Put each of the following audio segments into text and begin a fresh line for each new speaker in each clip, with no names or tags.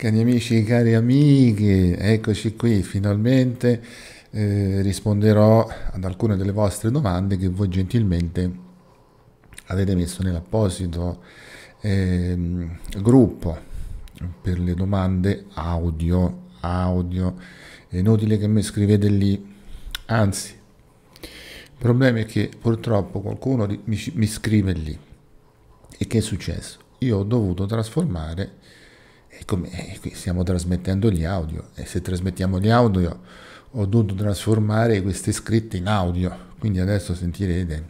Cari amici, cari amiche, eccoci qui, finalmente eh, risponderò ad alcune delle vostre domande che voi gentilmente avete messo nell'apposito eh, gruppo per le domande audio, audio, è inutile che mi scrivete lì, anzi, il problema è che purtroppo qualcuno mi, mi scrive lì. E che è successo? Io ho dovuto trasformare e come e stiamo trasmettendo gli audio e se trasmettiamo gli audio ho dovuto trasformare queste scritte in audio, quindi adesso sentirete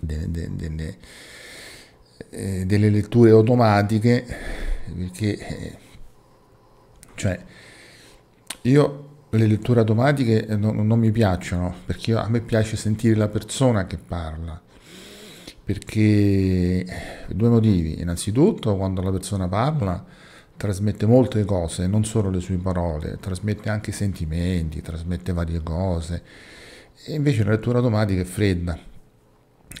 delle, delle, delle, eh, delle letture automatiche perché eh, cioè io le letture automatiche non, non mi piacciono perché io, a me piace sentire la persona che parla perché eh, due motivi innanzitutto quando la persona parla trasmette molte cose, non solo le sue parole, trasmette anche i sentimenti, trasmette varie cose. E invece la lettura automatica è fredda.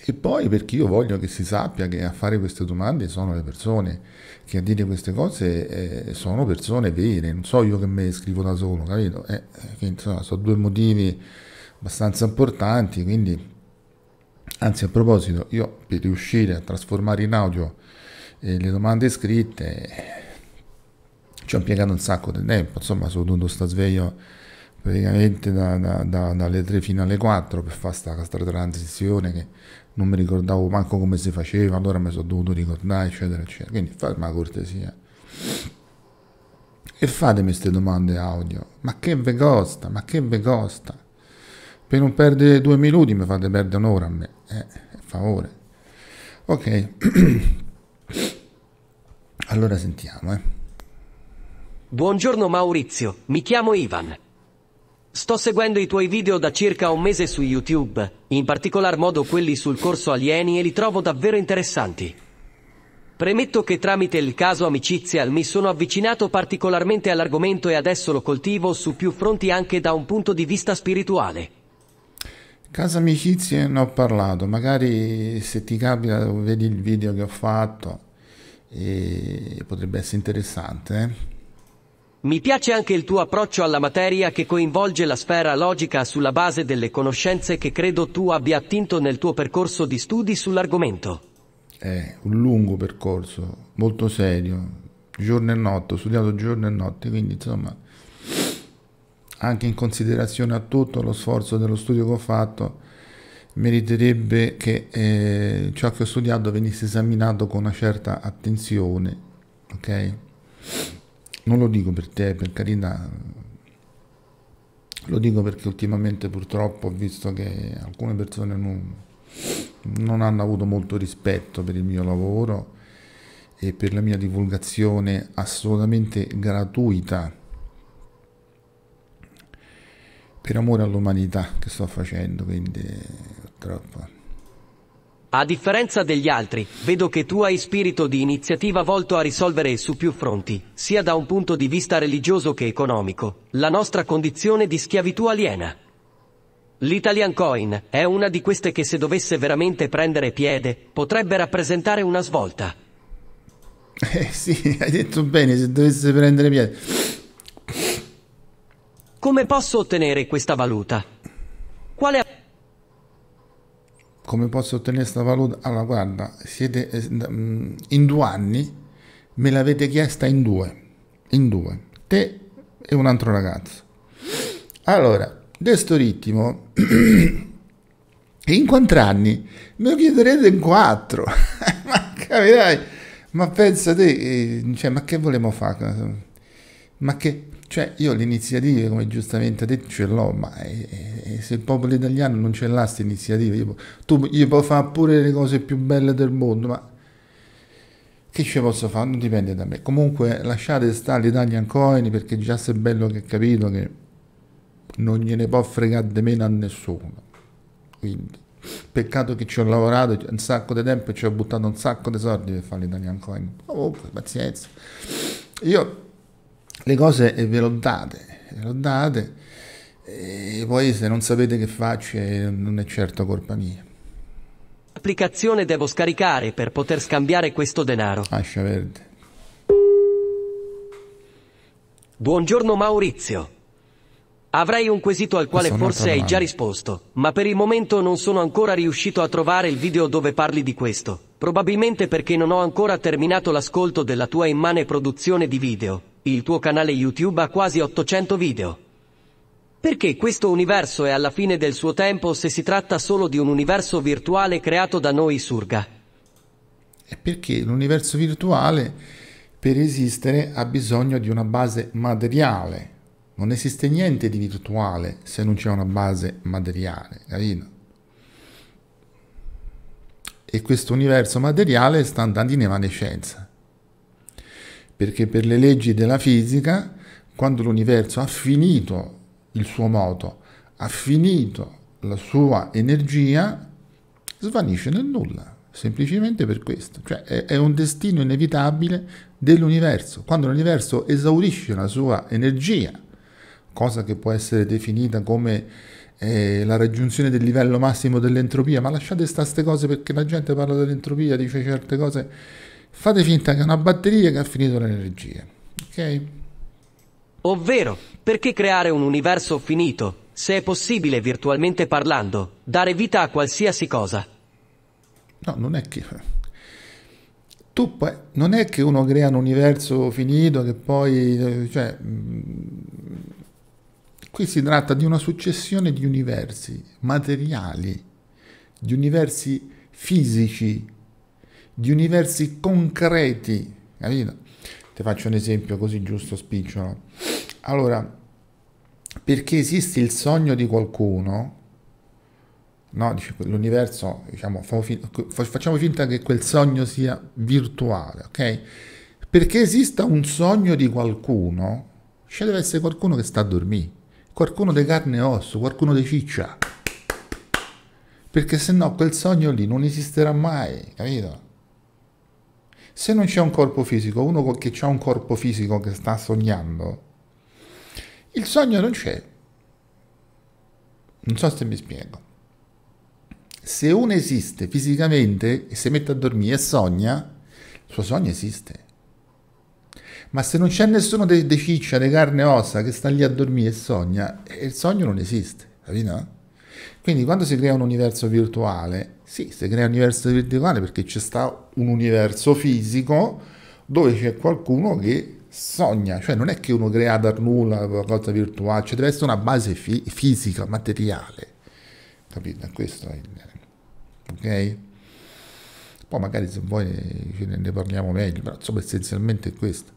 E poi perché io voglio che si sappia che a fare queste domande sono le persone, che a dire queste cose eh, sono persone vere, non so io che me le scrivo da solo, capito? Eh, insomma, sono due motivi abbastanza importanti, quindi anzi a proposito, io per riuscire a trasformare in audio eh, le domande scritte ci ho impiegato un sacco di tempo, insomma sono dovuto stare sveglio praticamente da, da, da, dalle 3 fino alle 4 per fare questa transizione che non mi ricordavo manco come si faceva, allora mi sono dovuto ricordare, eccetera, eccetera. Quindi fate una cortesia. E fatemi queste domande audio. Ma che ve costa? Ma che ve costa? Per non perdere due minuti mi fate perdere un'ora a me. Eh, favore. Ok. allora sentiamo, eh.
Buongiorno Maurizio, mi chiamo Ivan. Sto seguendo i tuoi video da circa un mese su YouTube, in particolar modo quelli sul corso alieni e li trovo davvero interessanti. Premetto che tramite il caso Amicizia mi sono avvicinato particolarmente all'argomento e adesso lo coltivo su più fronti anche da un punto di vista spirituale.
Casa Amicizie ne ho parlato, magari se ti capita vedi il video che ho fatto e potrebbe essere interessante. Eh?
Mi piace anche il tuo approccio alla materia che coinvolge la sfera logica sulla base delle conoscenze che credo tu abbia attinto nel tuo percorso di studi sull'argomento.
È un lungo percorso, molto serio, giorno e notte, ho studiato giorno e notte, quindi insomma, anche in considerazione a tutto lo sforzo dello studio che ho fatto, meriterebbe che eh, ciò che ho studiato venisse esaminato con una certa attenzione, ok? Non lo dico per te, per carità, lo dico perché ultimamente purtroppo ho visto che alcune persone non, non hanno avuto molto rispetto per il mio lavoro e per la mia divulgazione assolutamente gratuita per amore all'umanità che sto facendo, quindi purtroppo
a differenza degli altri, vedo che tu hai spirito di iniziativa volto a risolvere su più fronti, sia da un punto di vista religioso che economico, la nostra condizione di schiavitù aliena. L'Italian Coin è una di queste che se dovesse veramente prendere piede, potrebbe rappresentare una svolta.
Eh sì, hai detto bene, se dovesse prendere piede.
Come posso ottenere questa
valuta? come posso ottenere questa valuta? Allora, guarda, siete, eh, mm, in due anni me l'avete chiesta in due, in due, te e un altro ragazzo. Allora, questo ritmo, in quattro anni me lo chiederete in quattro, ma capirai, ma pensa te, eh, cioè, ma che volevamo fare? Ma che cioè io le iniziative, come giustamente ha detto, ce l'ho, ma è, è, se il popolo italiano non ce l'ha queste iniziative, io, tu gli puoi fare pure le cose più belle del mondo, ma che ci posso fare? Non dipende da me. Comunque lasciate stare l'Italian Coin perché già se è bello che ha capito che non gliene può fregare di meno a nessuno. Quindi, peccato che ci ho lavorato un sacco di tempo e ci ho buttato un sacco di soldi per fare l'Italian Coin. Comunque, pazienza. Io le cose ve le ho date, ve le ho date e poi se non sapete che faccio eh, non è certo colpa mia.
Applicazione devo scaricare per poter scambiare questo denaro. Ascia verde. Buongiorno Maurizio. Avrei un quesito al quale forse hai già risposto, ma per il momento non sono ancora riuscito a trovare il video dove parli di questo, probabilmente perché non ho ancora terminato l'ascolto della tua immane produzione di video, il tuo canale YouTube ha quasi 800 video. Perché questo universo è alla fine del suo tempo se si tratta solo di un universo virtuale creato da noi Surga?
È perché l'universo virtuale per esistere ha bisogno di una base materiale. Non esiste niente di virtuale se non c'è una base materiale, capito? E questo universo materiale sta andando in evanescenza perché per le leggi della fisica, quando l'universo ha finito il suo moto, ha finito la sua energia, svanisce nel nulla, semplicemente per questo. Cioè è, è un destino inevitabile dell'universo. Quando l'universo esaurisce la sua energia, cosa che può essere definita come eh, la raggiunzione del livello massimo dell'entropia, ma lasciate stare queste cose perché la gente parla dell'entropia, dice certe cose fate finta che è una batteria che ha finito l'energia. Ok?
Ovvero, perché creare un universo finito, se è possibile virtualmente parlando, dare vita a qualsiasi cosa?
No, non è che... Tu poi, non è che uno crea un universo finito che poi... Eh, cioè, mm, qui si tratta di una successione di universi materiali, di universi fisici, di universi concreti, capito? Ti faccio un esempio così giusto, spicciolo. Allora, perché esiste il sogno di qualcuno, no? l'universo, diciamo, facciamo finta che quel sogno sia virtuale, ok? Perché esista un sogno di qualcuno, ci deve essere qualcuno che sta a dormire, qualcuno di carne e osso, qualcuno di ciccia, perché se no quel sogno lì non esisterà mai, capito? Se non c'è un corpo fisico, uno che ha un corpo fisico che sta sognando, il sogno non c'è. Non so se mi spiego. Se uno esiste fisicamente e si mette a dormire e sogna, il suo sogno esiste. Ma se non c'è nessuno di ciccia, di carne e ossa che sta lì a dormire e sogna, eh, il sogno non esiste, capito? Quindi quando si crea un universo virtuale, sì, si crea un universo virtuale perché ci sta un universo fisico dove c'è qualcuno che sogna, cioè non è che uno crea da nulla qualcosa virtuale, cioè deve essere una base fi- fisica, materiale. Capito? Questo è il... Ok? Poi magari se vuoi ne, ne parliamo meglio, però insomma essenzialmente è questo.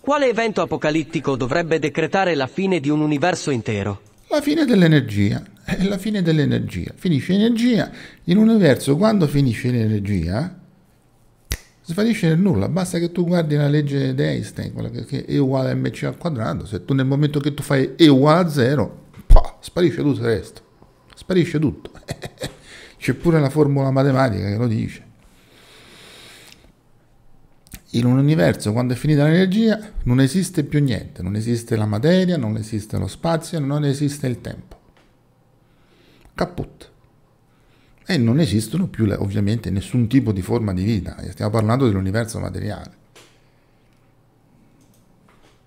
Quale evento apocalittico dovrebbe decretare la fine di un
universo intero? La fine dell'energia è eh, la fine dell'energia. Finisce energia in un universo, quando finisce l'energia sparisce nel nulla, basta che tu guardi la legge di Einstein, quella che è uguale a mc al quadrato, se tu nel momento che tu fai e uguale a zero, poh, sparisce tutto il resto, sparisce tutto. C'è pure la formula matematica che lo dice in un universo quando è finita l'energia non esiste più niente, non esiste la materia, non esiste lo spazio, non esiste il tempo. Caput. E non esistono più ovviamente nessun tipo di forma di vita, stiamo parlando dell'universo materiale.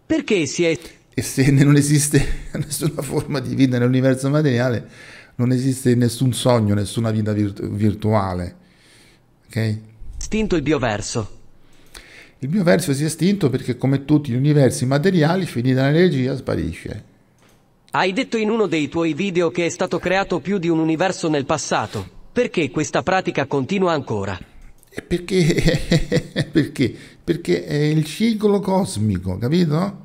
Perché si è...
E se non esiste nessuna forma di vita nell'universo materiale, non esiste nessun sogno, nessuna vita virtu- virtuale. Ok? Spinto il bioverso. Il mio verso si è estinto perché come tutti gli universi materiali finita l'energia sparisce.
Hai detto in uno dei tuoi video che è stato creato più di un universo nel passato. Perché questa pratica continua ancora?
Perché, perché? Perché è il ciclo cosmico, capito?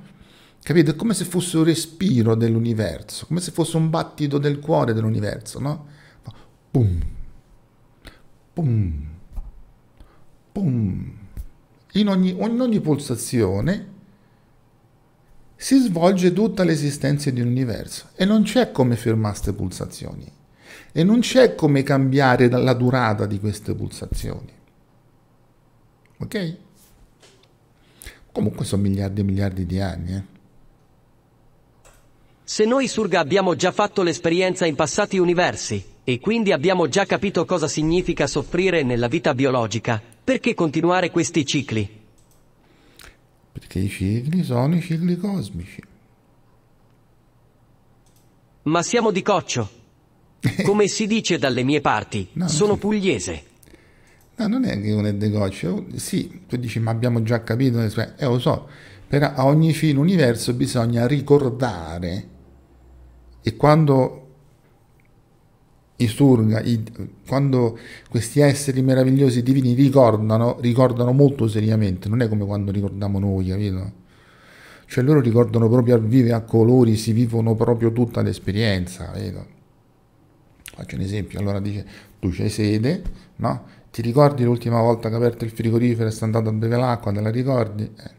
Capito? È come se fosse un respiro dell'universo, come se fosse un battito del cuore dell'universo, no? Pum, pum, pum in ogni, in ogni pulsazione si svolge tutta l'esistenza di un universo e non c'è come fermare queste pulsazioni e non c'è come cambiare la durata di queste pulsazioni. Ok? Comunque sono miliardi e miliardi di anni. Eh.
Se noi Surga abbiamo già fatto l'esperienza in passati universi, e quindi abbiamo già capito cosa significa soffrire nella vita biologica. Perché continuare questi cicli?
Perché i cicli sono i cicli cosmici.
Ma siamo di coccio. Come si dice dalle mie parti, no, sono sì. pugliese.
No, non è che uno è di coccio. Sì, tu dici, ma abbiamo già capito. E eh, lo so, però a ogni fine universo bisogna ricordare. E quando i surga, i, quando questi esseri meravigliosi divini ricordano, ricordano molto seriamente, non è come quando ricordiamo noi, capito? Cioè loro ricordano proprio a vive a colori, si vivono proprio tutta l'esperienza, capito? Faccio un esempio, allora dice, tu c'hai sede, no? Ti ricordi l'ultima volta che hai aperto il frigorifero e sei andato a bere l'acqua, te la ricordi? Eh.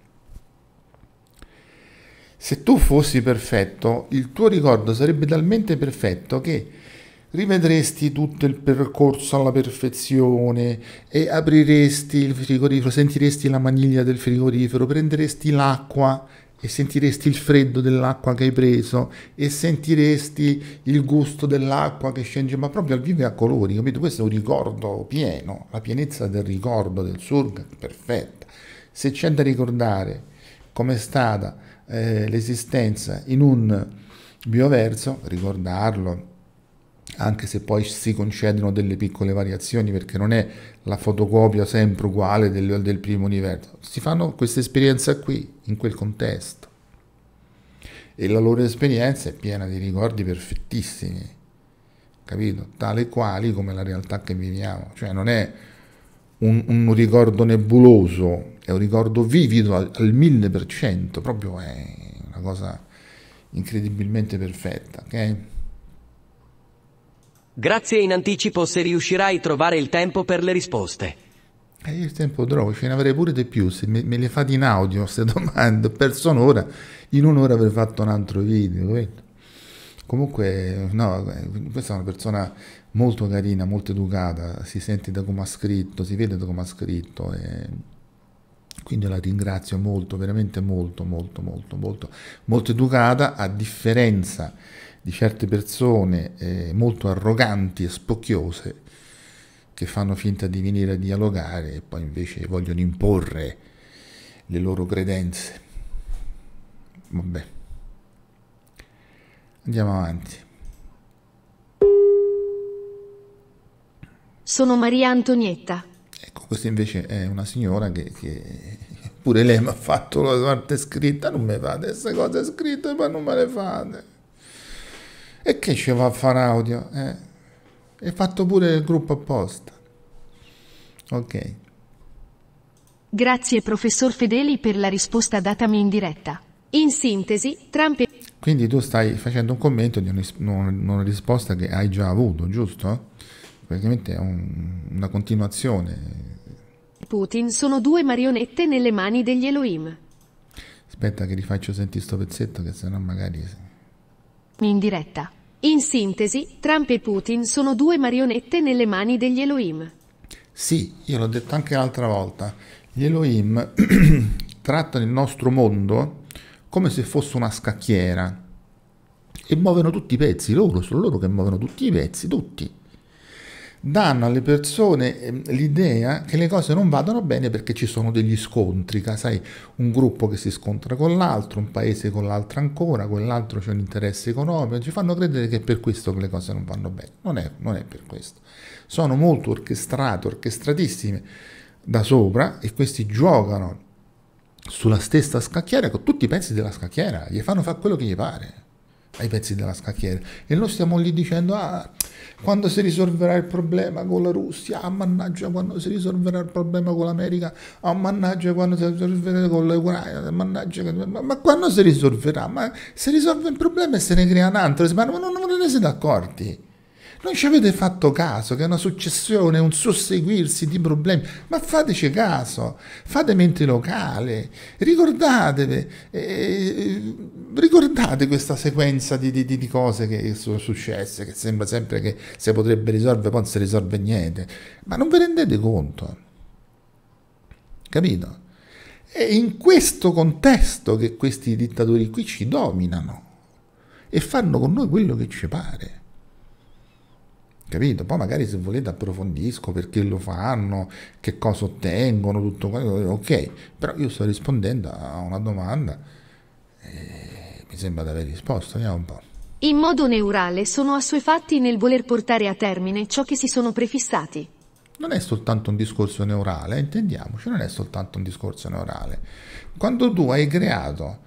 Se tu fossi perfetto, il tuo ricordo sarebbe talmente perfetto che rivedresti tutto il percorso alla perfezione e apriresti il frigorifero, sentiresti la maniglia del frigorifero, prenderesti l'acqua e sentiresti il freddo dell'acqua che hai preso e sentiresti il gusto dell'acqua che scende, ma proprio al vivo e a colori, capito? Questo è un ricordo pieno, la pienezza del ricordo del surg, perfetta. Se c'è da ricordare com'è stata eh, l'esistenza in un bioverso, ricordarlo, anche se poi si concedono delle piccole variazioni perché non è la fotocopia sempre uguale del, del primo universo, si fanno questa esperienza qui, in quel contesto. E la loro esperienza è piena di ricordi perfettissimi, capito? Tale quali come la realtà che viviamo, cioè non è un, un ricordo nebuloso, è un ricordo vivido al, mille per cento, proprio è una cosa incredibilmente perfetta, ok?
Grazie in anticipo se riuscirai a trovare il tempo per le risposte.
E eh, io il tempo trovo, ce ne avrei pure di più, se me, me le fate in audio queste domande, per sonora, in un'ora avrei fatto un altro video. Comunque, no, questa è una persona molto carina, molto educata, si sente da come ha scritto, si vede da come ha scritto. E quindi la ringrazio molto, veramente molto, molto, molto, molto, molto educata, a differenza di certe persone eh, molto arroganti e spocchiose che fanno finta di venire a dialogare e poi invece vogliono imporre le loro credenze. Vabbè. Andiamo avanti.
Sono Maria Antonietta.
Ecco, questa invece è una signora che, che pure lei mi ha fatto la parte scritta, non mi fate queste cose scritte, ma non me le fate. E che ci va a fare audio? Eh? È fatto pure il gruppo apposta. Ok.
Grazie professor Fedeli per la risposta datami in diretta. In sintesi, Trump...
Quindi tu stai facendo un commento di una risposta che hai già avuto, giusto? Praticamente è un, una continuazione.
Putin sono due marionette nelle mani degli Elohim.
Aspetta che rifaccio sentire sto pezzetto che sennò magari...
In diretta. In sintesi, Trump e Putin sono due marionette nelle mani degli Elohim.
Sì, io l'ho detto anche l'altra volta. Gli Elohim trattano il nostro mondo come se fosse una scacchiera e muovono tutti i pezzi loro, sono loro che muovono tutti i pezzi, tutti danno alle persone ehm, l'idea che le cose non vadano bene perché ci sono degli scontri, sai, un gruppo che si scontra con l'altro, un paese con l'altro ancora, quell'altro c'è un interesse economico, ci fanno credere che è per questo che le cose non vanno bene. Non è, non è per questo. Sono molto orchestrate, orchestratissime da sopra e questi giocano sulla stessa scacchiera con ecco, tutti i pezzi della scacchiera, gli fanno fare quello che gli pare ai pezzi della scacchiera e noi stiamo lì dicendo ah, quando si risolverà il problema con la Russia, ah mannaggia quando si risolverà il problema con l'America, ah mannaggia quando si risolverà con l'Ucraina, mannaggia, ma, ma, quando si risolverà? Ma si risolve il problema e se ne crea un altro, ma non, non, non ne siete accorti? Non ci avete fatto caso che è una successione, un susseguirsi di problemi, ma fateci caso, fate mente locale, ricordatevi, eh, ricordate questa sequenza di, di, di, cose che sono successe, che sembra sempre che si potrebbe risolvere, poi non si risolve niente, ma non vi rendete conto, capito? È in questo contesto che questi dittatori qui ci dominano e fanno con noi quello che ci pare capito? Poi magari se volete approfondisco perché lo fanno, che cosa ottengono, tutto quello, eh, ok, però io sto rispondendo a una domanda e mi sembra di aver risposto, andiamo un po'.
In modo neurale sono assuefatti nel voler portare a termine ciò che si sono prefissati.
Non è soltanto un discorso neurale, eh, intendiamoci, non è soltanto un discorso neurale. Quando tu hai creato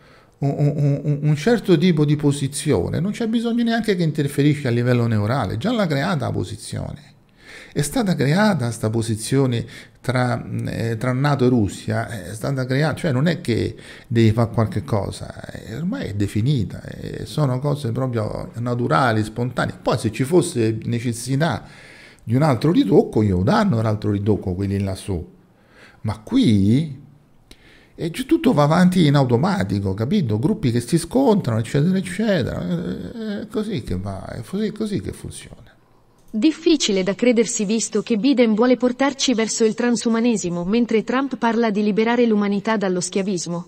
un, un, un, certo tipo di posizione, non c'è bisogno neanche che interferisci a livello neurale, già l'ha creata la posizione. È stata creata questa posizione tra, eh, tra, Nato e Russia, è stata creata, cioè non è che devi fare qualche cosa, è, eh, ormai è definita, è, eh, sono cose proprio naturali, spontanee. Poi se ci fosse necessità di un altro ritocco, io danno un altro ritocco quelli lassù. Ma qui e tutto va avanti in automatico, capito? Gruppi che si scontrano, eccetera, eccetera. Eh, eh, è così che va, è così, così che funziona.
Difficile da credersi visto che Biden vuole portarci verso il transumanesimo, mentre Trump parla di liberare l'umanità dallo schiavismo.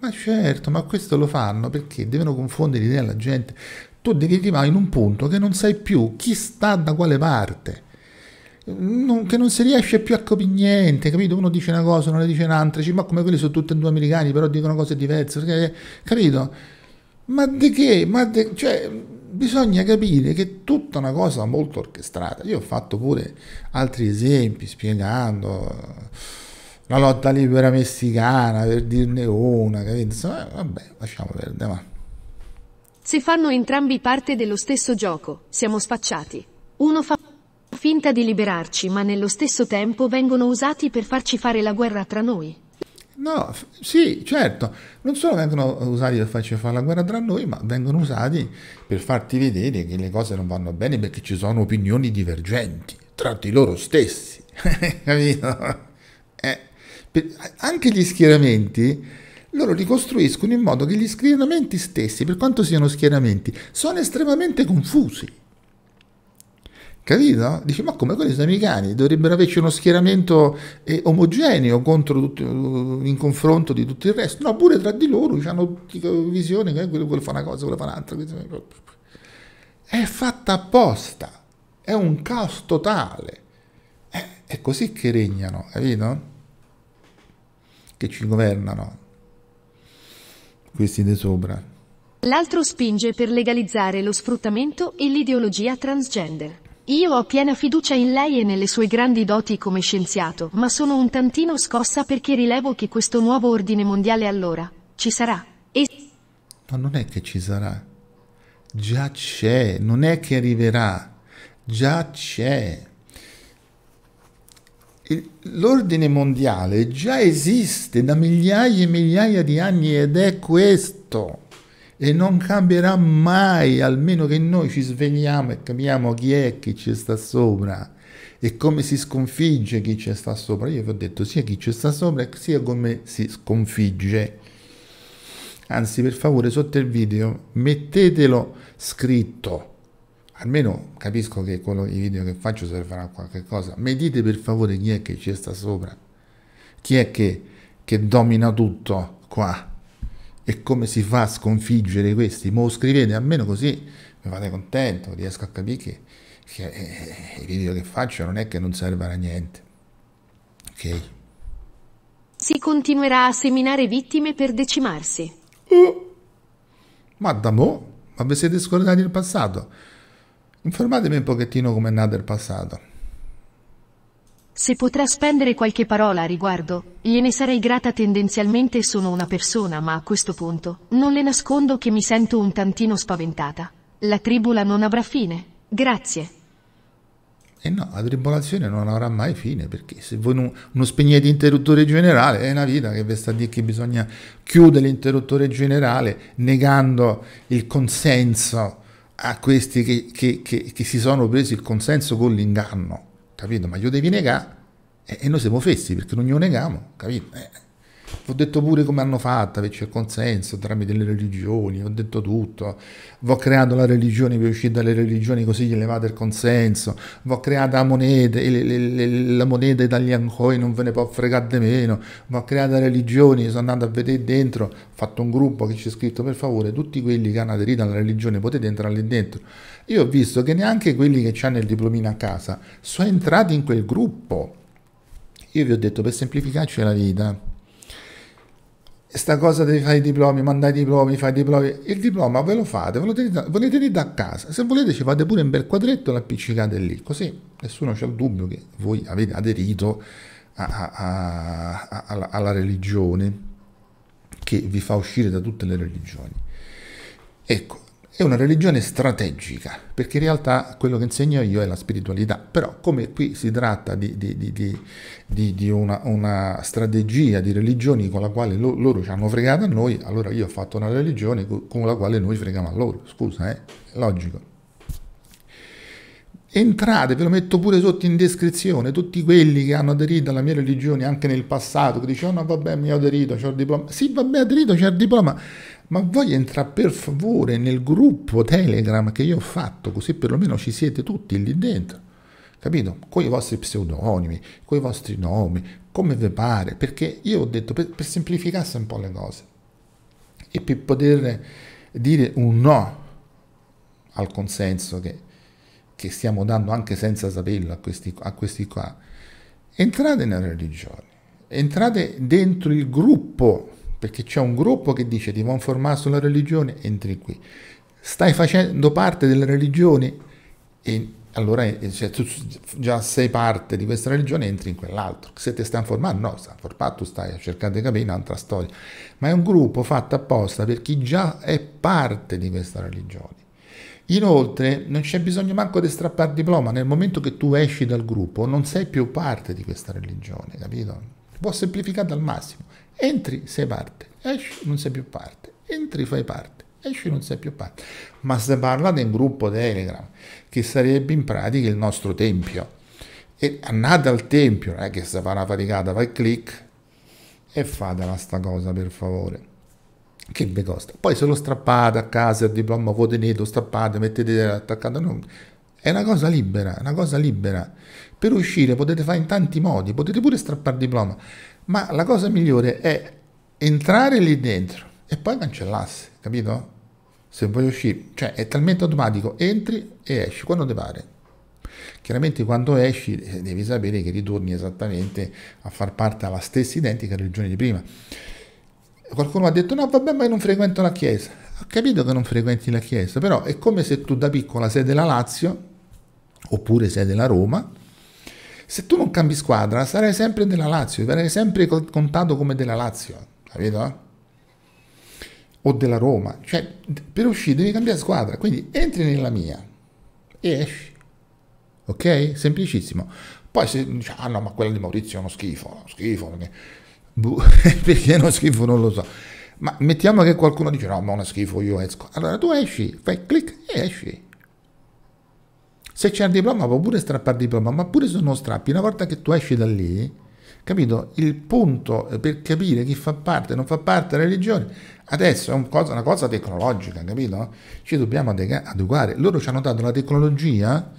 Ma certo,
ma questo lo fanno perché devono confondere l'idea alla gente. Tu devi arrivare in un punto che non sai più chi sta da quale parte non, che non si riesce più a capire niente, capito? Uno dice una cosa, uno ne dice un'altra, dice, ma come quelli sono tutti e due americani, però dicono cose diverse, capito? Ma di che? Ma de, cioè, bisogna capire che è tutta una cosa molto orchestrata. Io ho fatto pure altri esempi spiegando la lotta libera messicana, per dirne una, capito? Insomma, vabbè, lasciamo perdere, ma...
Se fanno entrambi parte dello stesso gioco, siamo spacciati. Uno fa finta di liberarci, ma nello stesso tempo vengono usati per farci fare la guerra tra noi.
No, sì, certo, non solo vengono usati per farci fare la guerra tra noi, ma vengono usati per farti vedere che le cose non vanno bene perché ci sono opinioni divergenti tra di loro stessi, capito? Eh, per, anche gli schieramenti, loro li costruiscono in modo che gli schieramenti stessi, per quanto siano schieramenti, sono estremamente confusi. Capito? Dici, ma come quelli sono americani? Dovrebbero averci uno schieramento eh, omogeneo tutti, eh, in confronto di tutto il resto. No, pure tra di loro hanno visioni, eh, quello, quello fa una cosa, quello fa un'altra. È fatta apposta, è un caos totale. È, è così che regnano, capito? Che ci governano questi di sopra.
L'altro spinge per legalizzare lo sfruttamento e l'ideologia transgender. Io ho piena fiducia in lei e nelle sue grandi doti come scienziato, ma sono un tantino scossa perché rilevo che questo nuovo ordine mondiale allora ci sarà. E...
Ma non è che ci sarà. Già c'è, non è che arriverà. Già c'è. L'ordine mondiale già esiste da migliaia e migliaia di anni ed è questo e non cambierà mai, almeno che noi ci svegliamo e capiamo chi è che ci sta sopra e come si sconfigge chi ci sta sopra. Io vi ho detto sia chi ci sta sopra sia come si sconfigge. Anzi, per favore, sotto il video mettetelo scritto. Almeno capisco che quello, i video che faccio servono a qualche cosa. Mi per favore chi è che ci sta sopra. Chi è che, che domina tutto qua e come si fa a sconfiggere questi? Mo scrivete almeno così mi fate contento, riesco a capire che, che eh, i video che faccio non è che non servono a niente. Ok.
Si continuerà a seminare vittime per decimarsi.
Uh, ma da mo'? Ma vi siete scordati il passato? Informatemi un pochettino come è nato il passato.
Se potrà spendere qualche parola a riguardo, gliene sarei grata tendenzialmente sono una persona ma a questo punto, non le nascondo che mi sento un tantino spaventata. La tribula non avrà fine. Grazie.
E eh no, la tribolazione non avrà mai fine, perché se voi non, non spegnete l'interruttore generale è una vita che vi sta a dire che bisogna chiudere l'interruttore generale negando il consenso a questi che, che, che, che si sono presi il consenso con l'inganno capito? Ma io devi negare e, noi siamo fessi perché non glielo negamo, capito? Eh. Ho detto pure come hanno fatto per il consenso tramite le religioni, ho detto tutto. Ho creato la religione per uscire dalle religioni così gli elevate il consenso. Ho creato la moneta, la moneta italiana coin, non ve ne può fregare di meno. Ho creato le religioni, sono andato a vedere dentro, ho fatto un gruppo che c'è scritto per favore, tutti quelli che hanno aderito alla religione potete entrare lì dentro. Io ho visto che neanche quelli che hanno il diplomino a casa sono entrati in quel gruppo. Io vi ho detto per semplificarci la vita, sta cosa devi fare i diplomi, mandare i diplomi, fare i diplomi, il diploma ve lo fate, ve lo tenete, volete lì da casa, se volete ci fate pure un bel quadretto e l'appiccicate lì, così nessuno c'è il dubbio che voi avete aderito a, a, a, alla, alla religione che vi fa uscire da tutte le religioni. Ecco, è una religione strategica, perché in realtà quello che insegno io è la spiritualità, però come qui si tratta di, di, di, di una, una, strategia di religioni con la quale lo, loro ci hanno fregato a noi, allora io ho fatto una religione con la quale noi freghiamo a loro, scusa, è eh? logico entrate, ve lo metto pure sotto in descrizione, tutti quelli che hanno aderito alla mia religione anche nel passato, che dicevano oh, ah, no, vabbè mi ho aderito, c'ho il diploma, sì vabbè aderito, c'è il diploma, ma voglio entrare per favore nel gruppo Telegram che io ho fatto, così perlomeno ci siete tutti lì dentro, capito? Con i vostri pseudonimi, con i vostri nomi, come vi pare, perché io ho detto per, per semplificarsi un po' le cose e per poter dire un no al consenso che che stiamo dando anche senza saperlo a questi, a questi qua, entrate nella religione, entrate dentro il gruppo, perché c'è un gruppo che dice ti formare sulla religione, entri qui. Stai facendo parte della religione e allora eh, cioè, tu già sei parte di questa religione entri in quell'altro. Se ti stanno formando, no, stanno formando, tu stai a cercare di capire un'altra storia. Ma è un gruppo fatto apposta per chi già è parte di questa religione. Inoltre non c'è bisogno manco di strappare diploma, nel momento che tu esci dal gruppo non sei più parte di questa religione, capito? Può semplificare al massimo. Entri, sei parte, esci, non sei più parte, entri, fai parte, esci, non sei più parte. Ma se parlate in gruppo Telegram, che sarebbe in pratica il nostro tempio, e andate al tempio, non è che se fa una faticata, fai clic e fatela sta cosa per favore che mi costa. Poi se lo strappate a casa il diploma mamma, voi tenete, strappate, mettete attaccate, no. È una cosa libera, una cosa libera. Per uscire potete fare in tanti modi, potete pure strappare il diploma, ma la cosa migliore è entrare lì dentro e poi cancellarsi, capito? Se vuoi uscire, cioè è talmente automatico, entri e esci quando ti pare. Chiaramente quando esci eh, devi sapere che ritorni esattamente a far parte alla stessa identica regione di prima. Qualcuno ha detto no, vabbè, ma io non frequento la Chiesa. Ho capito che non frequenti la Chiesa, però è come se tu da piccola sei della Lazio, oppure sei della Roma, se tu non cambi squadra sarai sempre della Lazio, verrai sempre contato come della Lazio, capito? O della Roma, cioè per uscire devi cambiare squadra, quindi entri nella mia e esci, ok? Semplicissimo. Poi se dici, ah no, ma quella di Maurizio è uno schifo, uno schifo, perché Boh, perché è uno schifo non lo so. Ma mettiamo che qualcuno dice no, ma è uno schifo, io esco. Allora tu esci, fai clic e esci. Se c'è il diploma può pure strappare il diploma, ma pure se non strappi, una volta che tu esci da lì, capito? Il punto per capire chi fa parte, non fa parte della religione, adesso è un cosa, una cosa tecnologica, capito? Ci dobbiamo adeguare. Loro ci hanno dato la tecnologia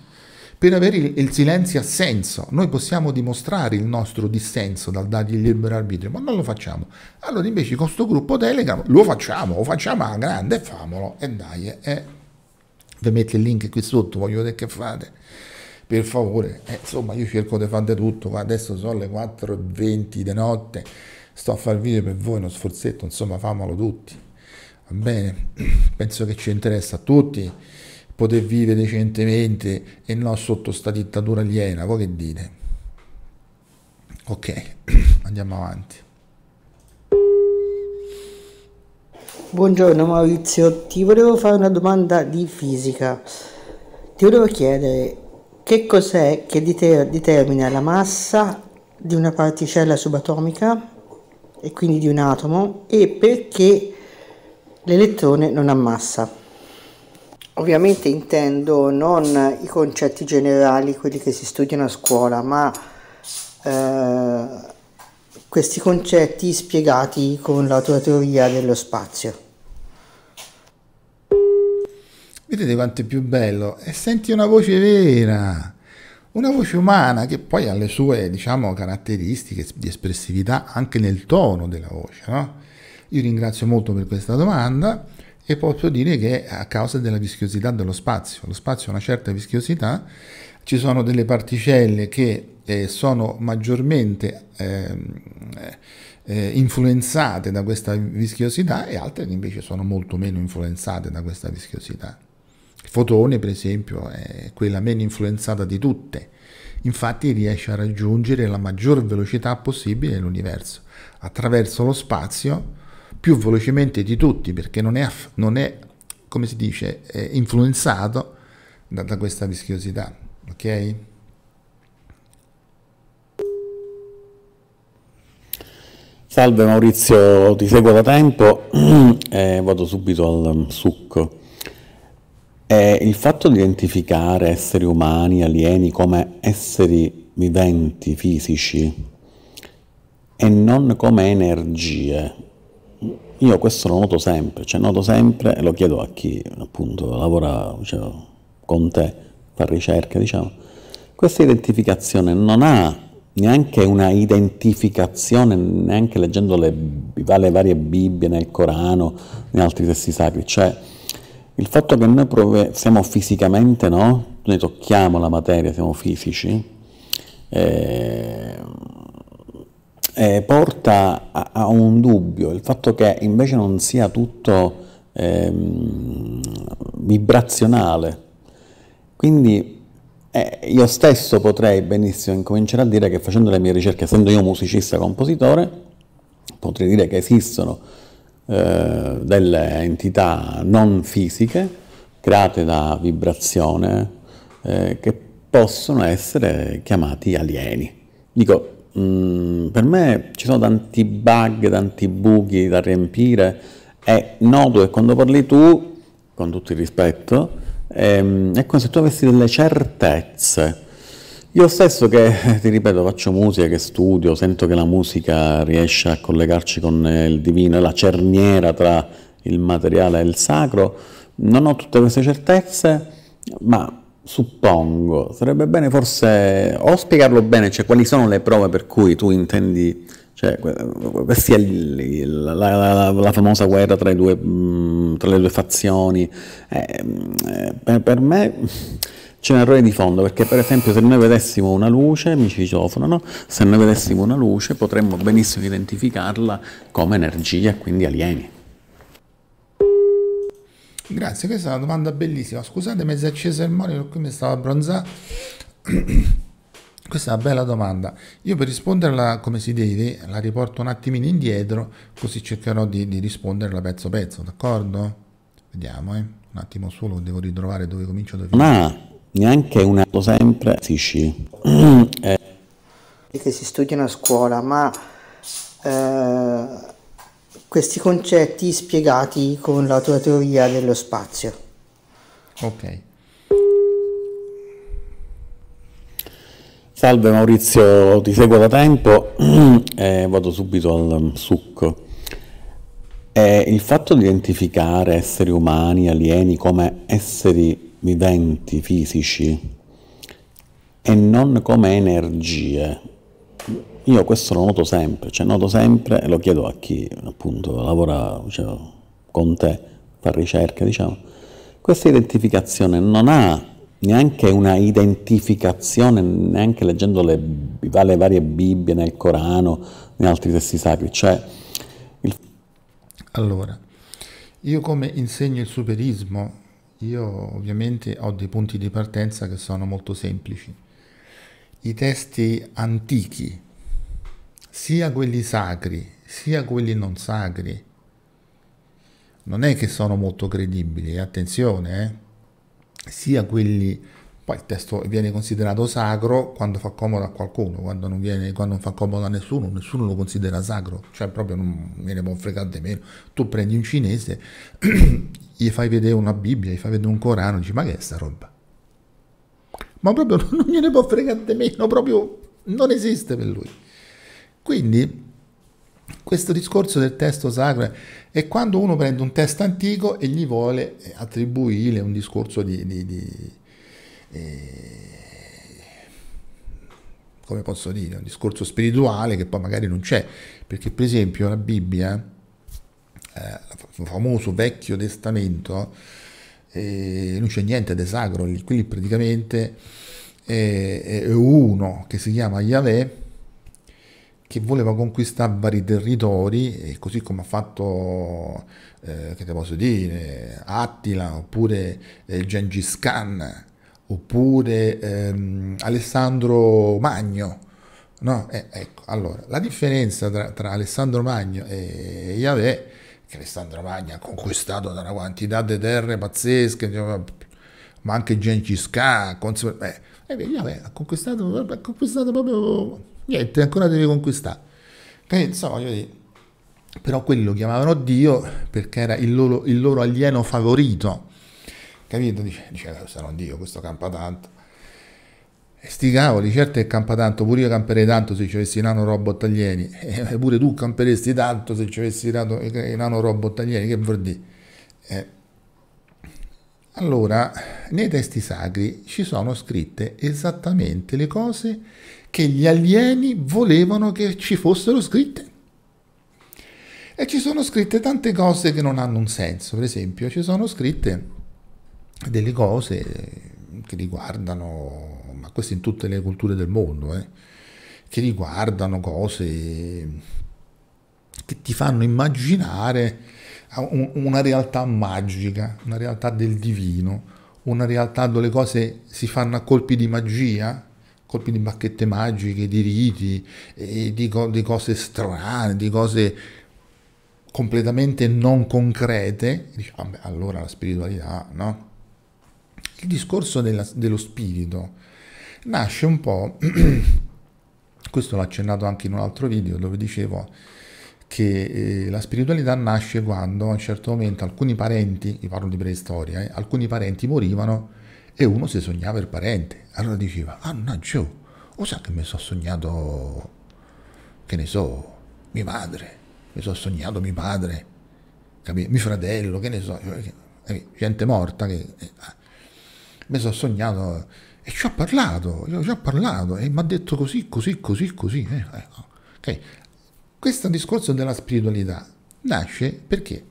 per avere il silenzio senso, noi possiamo dimostrare il nostro dissenso dal dargli il libero arbitrio, ma non lo facciamo. Allora invece con questo gruppo Telegram lo facciamo, lo facciamo a grande, famolo, e dai, eh, eh. vi metto il link qui sotto, voglio vedere che fate per favore, eh, insomma io cerco di fare tutto, adesso sono le 4.20 di notte, sto a far video per voi uno sforzetto, insomma famolo tutti, va bene, penso che ci interessa a tutti poter vivere decentemente e non sotto sta dittatura aliena, voi che dite? Ok, andiamo avanti.
Buongiorno Maurizio, ti volevo fare una domanda di fisica. Ti volevo chiedere che cos'è che diter determina la massa di una particella subatomica e quindi di un atomo e perché l'elettrone non ha massa. Ovviamente intendo non i concetti generali, quelli che si studiano a scuola, ma eh, questi concetti spiegati con la tua teoria dello spazio.
Vedete quanto è più bello? E senti una voce vera, una voce umana che poi ha le sue, diciamo, caratteristiche di espressività anche nel tono della voce, no? Io ringrazio molto per questa domanda e posso dire che è a causa della vischiosità dello spazio. Lo spazio ha una certa vischiosità, ci sono delle particelle che eh, sono maggiormente eh, eh, influenzate da questa vischiosità e altre che invece sono molto meno influenzate da questa vischiosità. Il fotone, per esempio, è quella meno influenzata di tutte infatti riesce a raggiungere la maggior velocità possibile nell'universo attraverso lo spazio più velocemente di tutti perché non è, non è come si dice, influenzato da, da questa rischiosità. Ok?
Salve Maurizio, ti seguo da tempo e eh, vado subito al um, succo. E il fatto di identificare esseri umani, alieni, come esseri viventi, fisici, e non come energie, io questo lo noto sempre, cioè noto sempre, e lo chiedo a chi appunto lavora cioè, con te, fa ricerca, diciamo, questa identificazione non ha neanche una identificazione, neanche leggendo le, le, varie Bibbie nel Corano, in altri testi sacri, cioè il fatto che noi prove, siamo fisicamente, no? Noi tocchiamo la materia, siamo fisici, eh, eh, porta a, a, un dubbio, il fatto che invece non sia tutto ehm, vibrazionale. Quindi eh, io stesso potrei benissimo incominciare a dire che facendo le mie ricerche, essendo io musicista compositore, potrei dire che esistono eh, delle entità non fisiche create da vibrazione eh, che possono essere chiamati alieni. Dico, Mm, per me ci sono tanti bug, tanti buchi da riempire e noto che quando parli tu, con tutto il rispetto, ehm, è come se tu avessi delle certezze. Io stesso che, ti ripeto, faccio musica, che studio, sento che la musica riesce a collegarci con il divino, è la cerniera tra il materiale e il sacro, non ho tutte queste certezze, ma suppongo, sarebbe bene forse o spiegarlo bene, cioè quali sono le prove per cui tu intendi, cioè questa è il, la, la, la, famosa guerra tra, due, tra le due fazioni, eh, per, eh, per, me c'è un errore di fondo, perché per esempio se noi vedessimo una luce, mi citofonano, se noi vedessimo una luce potremmo benissimo identificarla come energia, quindi alieni.
Grazie, questa è una domanda bellissima. Scusate, mi si è acceso il monitor, qui mi stava abbronzando. Questa è una bella domanda. Io per risponderla come si deve, la riporto un attimino indietro, così cercherò di, di risponderla pezzo pezzo, d'accordo? Vediamo, eh. Un attimo solo, devo ritrovare dove comincio dove
Ma neanche una lo sempre si sci.
eh.
Che si studiano a scuola, ma eh questi concetti spiegati con la tua teoria dello spazio.
Ok. Salve Maurizio, ti seguo da tempo e eh, vado subito al succo. E il fatto di identificare esseri umani, alieni, come esseri viventi, fisici, e non come energie, io questo lo noto sempre, cioè noto sempre, e lo chiedo a chi appunto lavora cioè, con te, fa ricerca, diciamo, questa identificazione non ha neanche una identificazione, neanche leggendo le, le varie Bibbie, nel Corano, in altri testi sacri, cioè... Il...
Allora, io come insegno il superismo, io ovviamente ho dei punti di partenza che sono molto semplici. I testi antichi sia quelli sacri sia quelli non sacri non è che sono molto credibili, attenzione, eh? sia quelli, poi il testo viene considerato sacro quando fa comodo a qualcuno, quando non, viene, quando non fa comodo a nessuno, nessuno lo considera sacro, cioè proprio non viene può fregare meno, tu prendi un cinese, gli fai vedere una Bibbia, gli fai vedere un Corano, dici ma che è sta roba? Ma proprio non gliene può fregare di meno, proprio non esiste per lui. Quindi questo discorso del testo sacro è quando uno prende un testo antico e gli vuole eh, attribuire un discorso di... di, di eh, come posso dire, un discorso spirituale che poi magari non c'è, perché per esempio la Bibbia, eh, famoso vecchio testamento, eh, non c'è niente di sacro, qui praticamente è, è uno che si chiama Yahweh, che voleva conquistare vari territori, e così come ha fatto, eh, che te posso dire, Attila, oppure eh, Gengis Khan, oppure ehm, Alessandro Magno. No? Eh, ecco, allora, la differenza tra, tra Alessandro Magno e Yahweh che Alessandro Magno ha conquistato da una quantità di terre pazzesche, ma anche Gengis Khan, consumer, eh, eh Yahweh ha conquistato, ha conquistato proprio Niente, ancora deve conquistare. Penso, voglio dire, però quello chiamavano Dio perché era il loro, il loro alieno favorito. Capito? Dice, diceva, eh, sarò Dio, questo campa tanto. E sti cavoli, certo che campa tanto, pure io camperei tanto se ci avessi nano robot alieni, e eh, eh, pure tu camperesti tanto se ci avessi nano robot alieni, che vuol dire? Eh. Allora, nei testi sacri ci sono scritte esattamente le cose che gli alieni volevano che ci fossero scritte. E ci sono scritte tante cose che non hanno un senso, per esempio ci sono scritte delle cose che riguardano, ma questo in tutte le culture del mondo, eh, che riguardano cose che ti fanno immaginare una realtà magica, una realtà del divino, una realtà dove le cose si fanno a colpi di magia, colpi di bacchette magiche, di riti, di, co- di cose strane, di cose completamente non concrete, dici, vabbè, allora la spiritualità, no? Il discorso della, dello spirito nasce un po', questo l'ho accennato anche in un altro video dove dicevo che eh, la spiritualità nasce quando a un certo momento alcuni parenti, vi parlo di preistoria, eh, alcuni parenti morivano e uno si sognava il parente. Allora diceva, ah no, Gio, lo sa che mi sono sognato, che ne so, mia madre, mi sono sognato mio padre, capi? mio fratello, che ne so, eh, eh, gente morta, che, eh, ah. mi sono sognato e ci ho parlato, io ci ho parlato e mi ha detto così, così, così, così. Eh, eh, oh, okay. Questo discorso della spiritualità nasce perché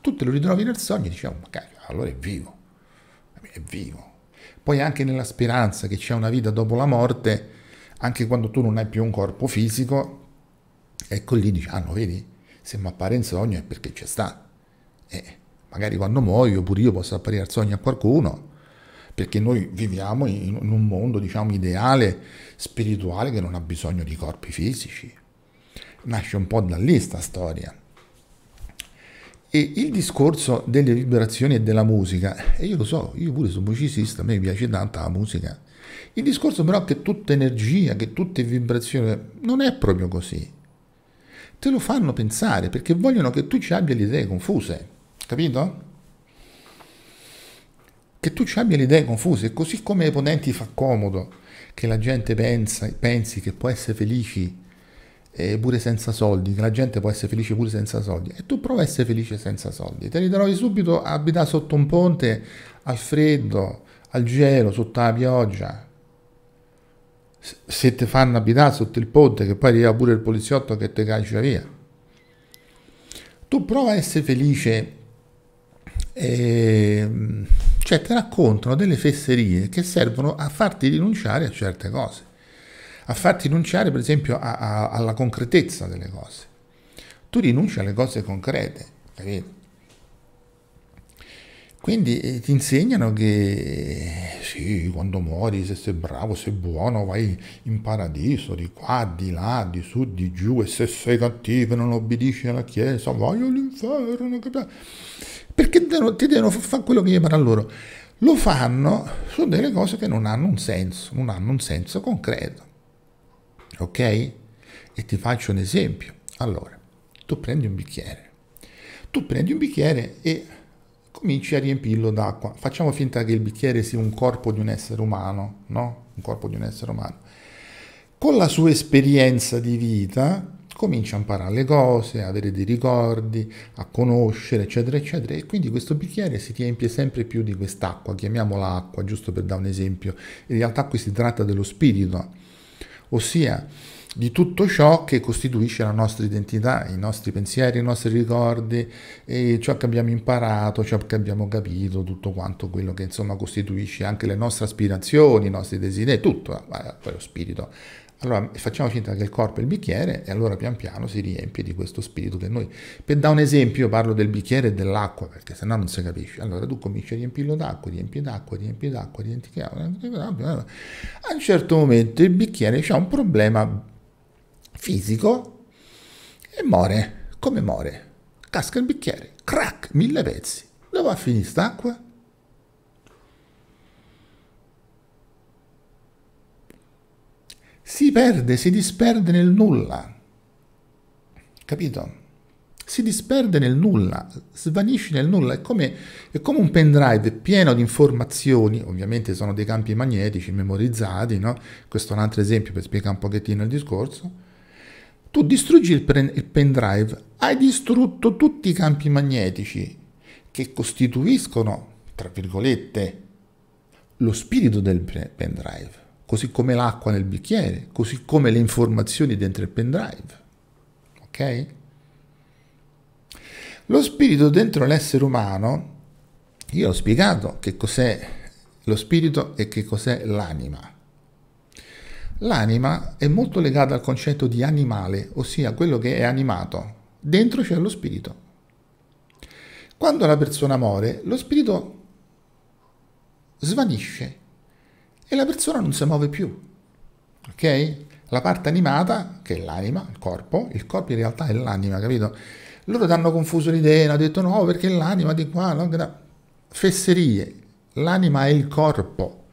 tu te lo ritrovi nel sogno e dici, oh, ma cacchio, allora è vivo, è vivo poi anche nella speranza che c'è una vita dopo la morte, anche quando tu non hai più un corpo fisico, ecco lì dici, ah no, vedi, se mi appare in sogno è perché c'è sta. E eh, magari quando muoio pure io posso apparire al sogno a qualcuno, perché noi viviamo in un mondo, diciamo, ideale, spirituale, che non ha bisogno di corpi fisici. Nasce un po' da lì sta storia. E il discorso delle vibrazioni e della musica, e io lo so, io pure sono musicista, a me piace tanto la musica, il discorso però che tutta energia, che tutte vibrazioni, non è proprio così. Te lo fanno pensare perché vogliono che tu ci abbia le idee confuse, capito? Che tu ci abbia le idee confuse, così come ai potenti fa comodo che la gente pensa, pensi che può essere felice eh, pure senza soldi, che la gente può essere felice pure senza soldi. E tu prova a essere felice senza soldi. Te li trovi subito a abitare sotto un ponte, al freddo, al gelo, sotto la pioggia. Se ti fanno abitare sotto il ponte, che poi arriva pure il poliziotto che ti caccia via. Tu prova a essere felice e, ehm, cioè ti raccontano delle fesserie che servono a farti rinunciare a certe cose a farti rinunciare per esempio a, a, alla concretezza delle cose. Tu rinunci alle cose concrete, capito? Quindi eh, ti insegnano che sì, quando muori, se sei bravo, se sei buono, vai in paradiso, di qua, di là, di su, di giù, e se sei cattivo e non obbedisci alla Chiesa, vai all'inferno. Perché devono, ti devono fare quello che gli pare a loro. Lo fanno su delle cose che non hanno un senso, non hanno un senso concreto ok? E ti faccio un esempio. Allora, tu prendi un bicchiere, tu prendi un bicchiere e cominci a riempirlo d'acqua. Facciamo finta che il bicchiere sia un corpo di un essere umano, no? Un corpo di un essere umano. Con la sua esperienza di vita comincia a imparare le cose, a avere dei ricordi, a conoscere, eccetera, eccetera. E quindi questo bicchiere si riempie sempre più di quest'acqua, chiamiamola acqua, giusto per dare un esempio. In realtà qui si tratta dello spirito ossia di tutto ciò che costituisce la nostra identità, i nostri pensieri, i nostri ricordi, ciò che abbiamo imparato, ciò che abbiamo capito, tutto quanto quello che insomma costituisce anche le nostre aspirazioni, i nostri desideri, tutto, eh, poi spirito allora facciamo finta che il corpo è il bicchiere e allora pian piano si riempie di questo spirito che noi... Per dare un esempio, io parlo del bicchiere e dell'acqua perché sennò non si capisce. Allora tu cominci a riempirlo d'acqua, riempi d'acqua, riempi d'acqua, riempi d'acqua, A un certo momento il bicchiere ha un problema fisico e muore. Come muore? Casca il bicchiere, crack, mille pezzi. Dove va a finire quest'acqua? si perde, si disperde nel nulla. Capito? Si disperde nel nulla, svanisce nel nulla, è come, è come un pendrive pieno di informazioni, ovviamente sono dei campi magnetici memorizzati, no? questo è un altro esempio per spiegare un pochettino il discorso, tu distruggi il, il pendrive, hai distrutto tutti i campi magnetici che costituiscono, tra virgolette, lo spirito del pendrive così come l'acqua nel bicchiere, così come le informazioni dentro il pendrive. Ok? Lo spirito dentro l'essere umano, io ho spiegato che cos'è lo spirito e che cos'è l'anima. L'anima è molto legata al concetto di animale, ossia quello che è animato. Dentro c'è lo spirito. Quando la persona muore, lo spirito svanisce, e la persona non si muove più. Ok? La parte animata, che è l'anima, il corpo, il corpo in realtà è l'anima, capito? Loro ti hanno confuso l'idea, hanno detto no perché l'anima di qua, no, fesserie, l'anima è il corpo,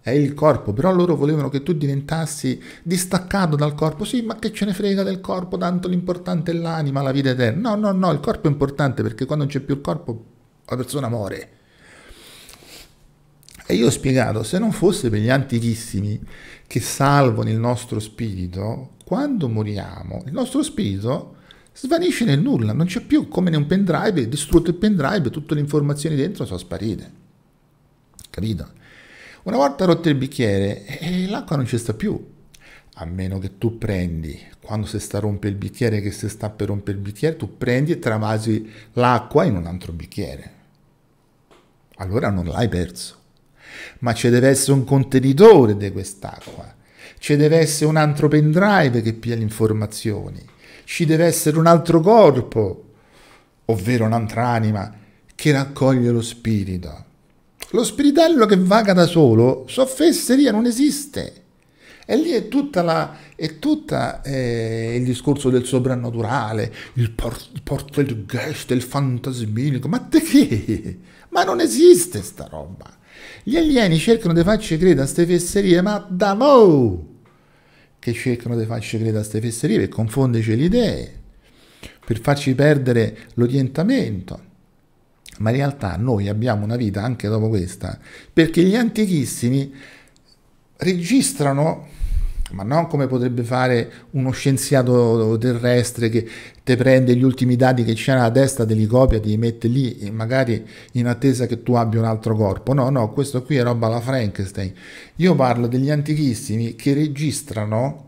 è il corpo, però loro volevano che tu diventassi distaccato dal corpo, sì, ma che ce ne frega del corpo, tanto l'importante è l'anima, la vita eterna. No, no, no, il corpo è importante perché quando non c'è più il corpo la persona muore. E io ho spiegato, se non fosse per gli antichissimi che salvano il nostro spirito, quando moriamo, il nostro spirito svanisce nel nulla, non c'è più, come in un pendrive, distrutto il pendrive, tutte le informazioni dentro sono sparite. Capito? Una volta rotto il bicchiere, eh, l'acqua non ci sta più, a meno che tu prendi, quando si sta rompe il bicchiere, che si sta per rompere il bicchiere, tu prendi e travasi l'acqua in un altro bicchiere. Allora non l'hai perso ma ci deve essere un contenitore di quest'acqua, ci deve essere un altro pendrive che pia le informazioni, ci deve essere un altro corpo, ovvero un'altra anima, che raccoglie lo spirito. Lo spiritello che vaga da solo, soffesseria non esiste. E lì è tutta è tutta, eh, il discorso del soprannaturale, il, por- il portelgeist, il fantasminico. Ma te che? Ma non esiste sta roba. Gli alieni cercano di farci credere a queste fesserie, ma da mo' che cercano di farci credere a queste fesserie per confonderci le idee, per farci perdere l'orientamento. Ma in realtà noi abbiamo una vita anche dopo questa, perché gli antichissimi registrano ma non come potrebbe fare uno scienziato terrestre che te prende gli ultimi dati che c'è nella testa, te li copia, te li mette lì, magari in attesa che tu abbia un altro corpo. No, no, questo qui è roba alla Frankenstein. Io parlo degli antichissimi che registrano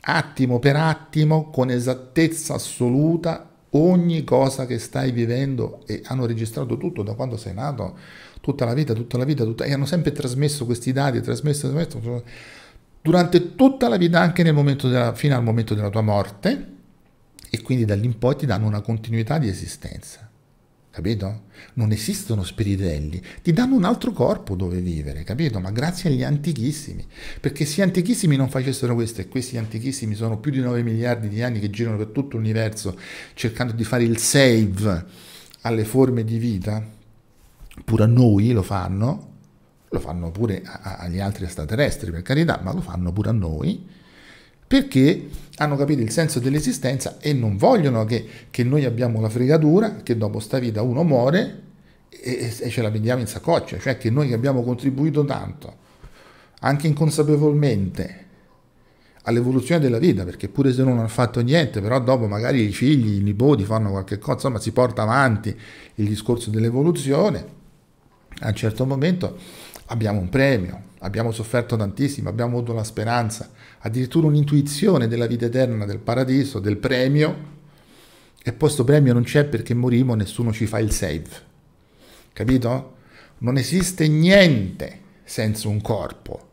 attimo per attimo, con esattezza assoluta, ogni cosa che stai vivendo e hanno registrato tutto da quando sei nato, tutta la vita, tutta la vita, tutta... e hanno sempre trasmesso questi dati, trasmesso, trasmesso durante tutta la vita, anche della, fino al momento della tua morte, e quindi da lì in poi ti danno una continuità di esistenza. Capito? Non esistono spiritelli, ti danno un altro corpo dove vivere, capito? Ma grazie agli antichissimi, perché se gli antichissimi non facessero questo, e questi antichissimi sono più di 9 miliardi di anni che girano per tutto l'universo cercando di fare il save alle forme di vita, pure a noi lo fanno, lo fanno pure a, a, agli altri extraterrestri per carità, ma lo fanno pure a noi, perché hanno capito il senso dell'esistenza e non vogliono che, che noi abbiamo la fregatura, che dopo sta vita uno muore e, e ce la prendiamo in saccoccia, cioè che noi che abbiamo contribuito tanto, anche inconsapevolmente, all'evoluzione della vita, perché pure se non hanno fatto niente, però dopo magari i figli, i nipoti fanno qualche cosa, insomma si porta avanti il discorso dell'evoluzione, a un certo momento abbiamo un premio, abbiamo sofferto tantissimo, abbiamo avuto una speranza, addirittura un'intuizione della vita eterna, del paradiso, del premio, e poi questo premio non c'è perché morimo, nessuno ci fa il save. Capito? Non esiste niente senza un corpo.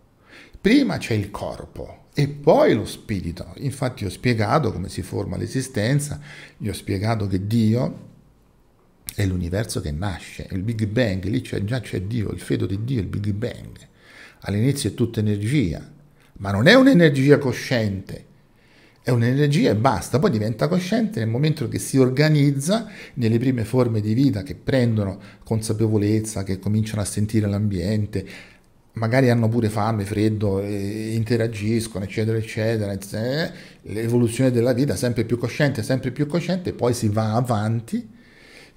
Prima c'è il corpo e poi lo spirito. Infatti ho spiegato come si forma l'esistenza, gli ho spiegato che Dio è l'universo che nasce, il Big Bang, lì c'è, già c'è Dio, il feto di Dio, il Big Bang. All'inizio è tutta energia, ma non è un'energia cosciente, è un'energia e basta, poi diventa cosciente nel momento che si organizza nelle prime forme di vita che prendono consapevolezza, che cominciano a sentire l'ambiente, magari hanno pure fame, freddo, interagiscono, eccetera, eccetera. Eh, l'evoluzione della vita sempre più cosciente, sempre più cosciente, poi si va avanti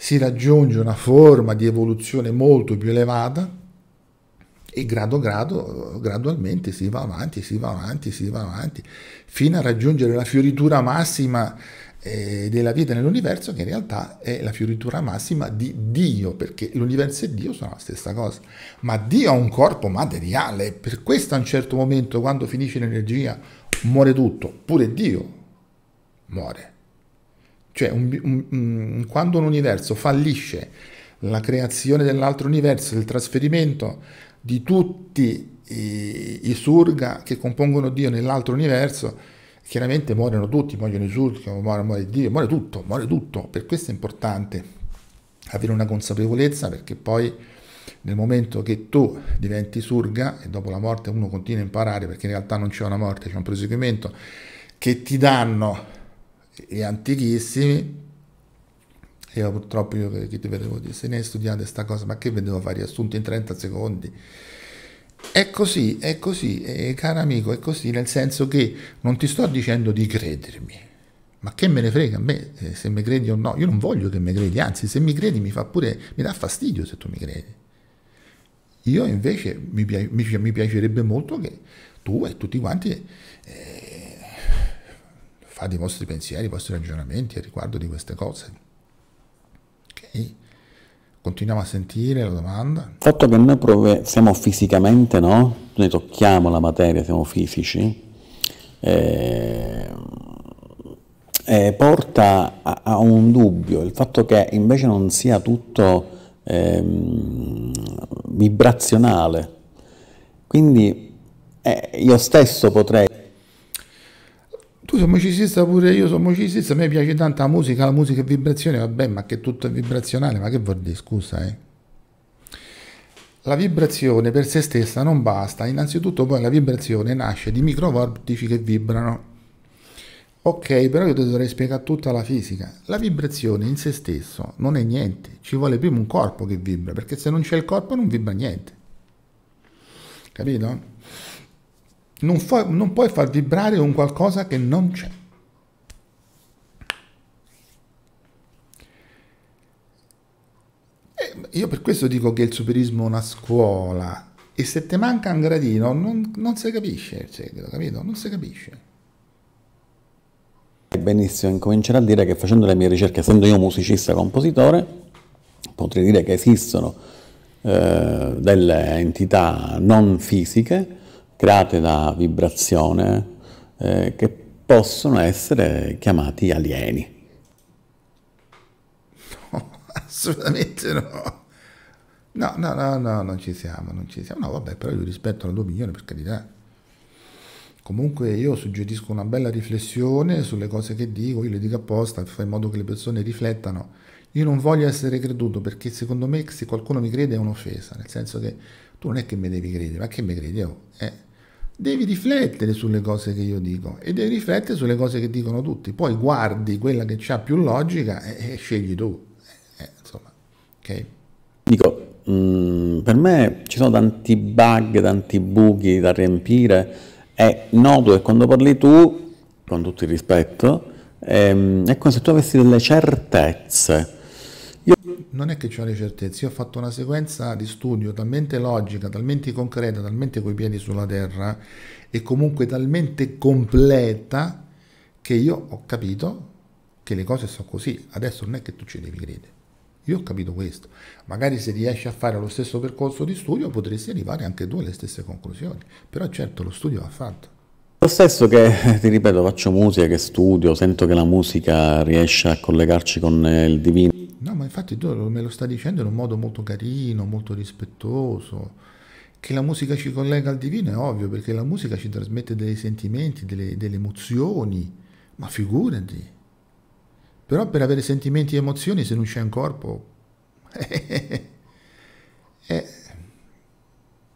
si raggiunge una forma di evoluzione molto più elevata e grado grado, gradualmente si va avanti, si va avanti, si va avanti, fino a raggiungere la fioritura massima eh, della vita nell'universo, che in realtà è la fioritura massima di Dio, perché l'universo e Dio sono la stessa cosa. Ma Dio ha un corpo materiale, per questo a un certo momento, quando finisce l'energia, muore tutto, pure Dio muore. Cioè, un, un, mm, quando un universo fallisce la creazione dell'altro universo, il trasferimento di tutti i, i surga che compongono Dio nell'altro universo, chiaramente muoiono tutti, muoiono i surga, muore, muore Dio, muore tutto, muore tutto. Per questo è importante avere una consapevolezza perché poi nel momento che tu diventi surga e dopo la morte uno continua a imparare perché in realtà non c'è una morte, c'è un proseguimento che ti danno e antichissimi. Io purtroppo io che ti vedevo dire, se ne hai studiate sta cosa, ma che vedevo fare riassunto in 30 secondi? È così, è così, eh, caro amico, è così, nel senso che non ti sto dicendo di credermi, ma che me ne frega a me eh, se mi credi o no, io non voglio che mi credi, anzi se mi credi mi fa pure, mi dà fastidio se tu mi credi. Io invece mi, mi, mi piacerebbe molto che tu e tutti quanti eh, fate i vostri pensieri, i vostri ragionamenti a riguardo di queste cose. Ok? Continuiamo a sentire la domanda.
Il fatto che noi prove, siamo fisicamente, no? Noi tocchiamo la materia, siamo fisici, eh, eh, porta a, a, un dubbio, il fatto che invece non sia tutto eh, vibrazionale. Quindi eh, io stesso potrei
tu sei musicista pure io sono musicista, a me piace tanto la musica, la musica è vibrazione, vabbè, ma che tutto è vibrazionale, ma che vuol dire, scusa, eh? La vibrazione per se stessa non basta, innanzitutto poi la vibrazione nasce di microvortici che vibrano. Ok, però io ti dovrei spiegare tutta la fisica. La vibrazione in se stesso non è niente, ci vuole prima un corpo che vibra, perché se non c'è il corpo non vibra niente. Capito? Non, fa, non puoi far vibrare un qualcosa che non c'è. Eh, io per questo dico che il superismo è una scuola e se te manca un gradino non, non si capisce il segreto, capito? Non si capisce.
Benissimo, incomincerà a dire che facendo le mie ricerche, essendo io musicista e compositore, potrei dire che esistono eh, delle entità non fisiche create da vibrazione eh, che possono essere chiamati alieni.
No, assolutamente no. No, no, no, no, non ci siamo, non ci siamo. No, vabbè, però io rispetto la tua opinione, per carità. Comunque io suggerisco una bella riflessione sulle cose che dico, io le dico apposta, fai in modo che le persone riflettano. Io non voglio essere creduto perché secondo me se qualcuno mi crede è un'offesa, nel senso che tu non è che mi devi credere, ma che mi credi? Oh, eh devi riflettere sulle cose che io dico e devi riflettere sulle cose che dicono tutti. Poi guardi quella che ha più logica e, e scegli tu. Eh, eh insomma, ok?
Dico, mh, mm, per me ci sono tanti bug, tanti buchi da riempire. È noto che quando parli tu, con tutto il rispetto, è, ehm, è come se tu avessi delle certezze
io non è che ho le certezze, io ho fatto una sequenza di studio talmente logica, talmente concreta, talmente coi piedi sulla terra e comunque talmente completa che io ho capito che le cose sono così. Adesso non è che tu ci devi credere. Io ho capito questo. Magari se riesci a fare lo stesso percorso di studio potresti arrivare anche tu alle stesse conclusioni. Però certo lo studio va fatto.
Lo stesso che, eh, ti ripeto, faccio musica, che studio, sento che la musica riesce a collegarci con eh, il divino.
No, ma infatti tu me lo stai dicendo in un modo molto carino, molto rispettoso. Che la musica ci collega al divino è ovvio, perché la musica ci trasmette dei sentimenti, delle, delle emozioni, ma figurati. Però per avere sentimenti e emozioni, se non c'è un corpo... eh,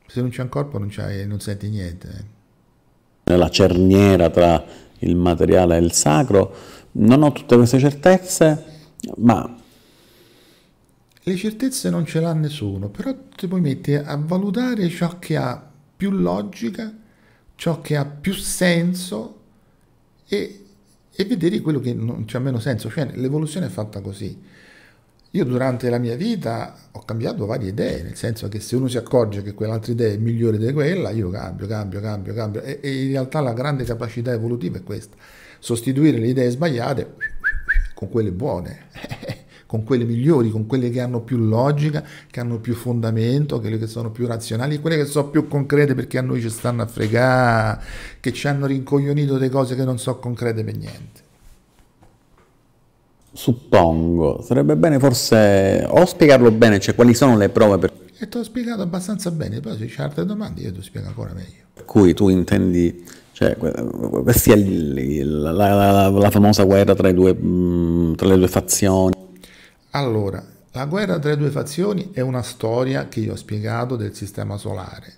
se non c'è un corpo non, non senti niente. eh
nella cerniera tra il materiale e il sacro. Non ho tutte queste certezze, ma...
Le certezze non ce l'ha nessuno, però ti puoi mettere a valutare ciò che ha più logica, ciò che ha più senso e, e vedere quello che non c'è meno senso. Cioè l'evoluzione è fatta così io durante la mia vita ho cambiato varie idee, nel senso che se uno si accorge che quell'altra idea è migliore di quella, io cambio, cambio, cambio, cambio. E, e in realtà la grande capacità evolutiva è questa, sostituire le idee sbagliate con quelle buone, con quelle migliori, con quelle che hanno più logica, che hanno più fondamento, quelle che sono più razionali, quelle che sono più concrete perché a noi ci stanno a fregare, che ci hanno rincoglionito delle cose che non sono concrete per niente.
Suppongo, sarebbe bene forse o spiegarlo bene, cioè quali sono le prove per...
E ti ho spiegato abbastanza bene, poi se c'è altre domande io ti spiego ancora meglio.
Per cui tu intendi, cioè, questa è la, la, la, famosa guerra tra, due, mm, tra le due fazioni.
Allora, la guerra tra le due fazioni è una storia che io ho spiegato del sistema solare,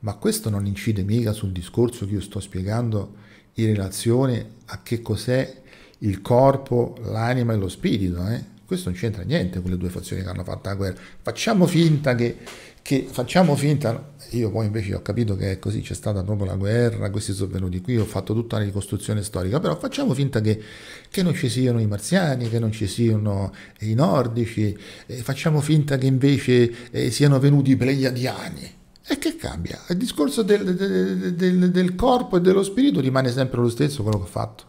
ma questo non incide mica sul discorso che io sto spiegando in relazione a che cos'è il corpo, l'anima e lo spirito. Eh? Questo non c'entra niente con le due fazioni che hanno fatto la guerra. Facciamo finta che, che facciamo finta, io poi invece ho capito che è così, c'è stata proprio la guerra, questi sono venuti qui, ho fatto tutta la ricostruzione storica, però facciamo finta che, che non ci siano i marziani, che non ci siano eh, i nordici, eh, facciamo finta che invece eh, siano venuti i pleiadiani. E che cambia? Il discorso del, del, del, del corpo e dello spirito rimane sempre lo stesso quello che ho fatto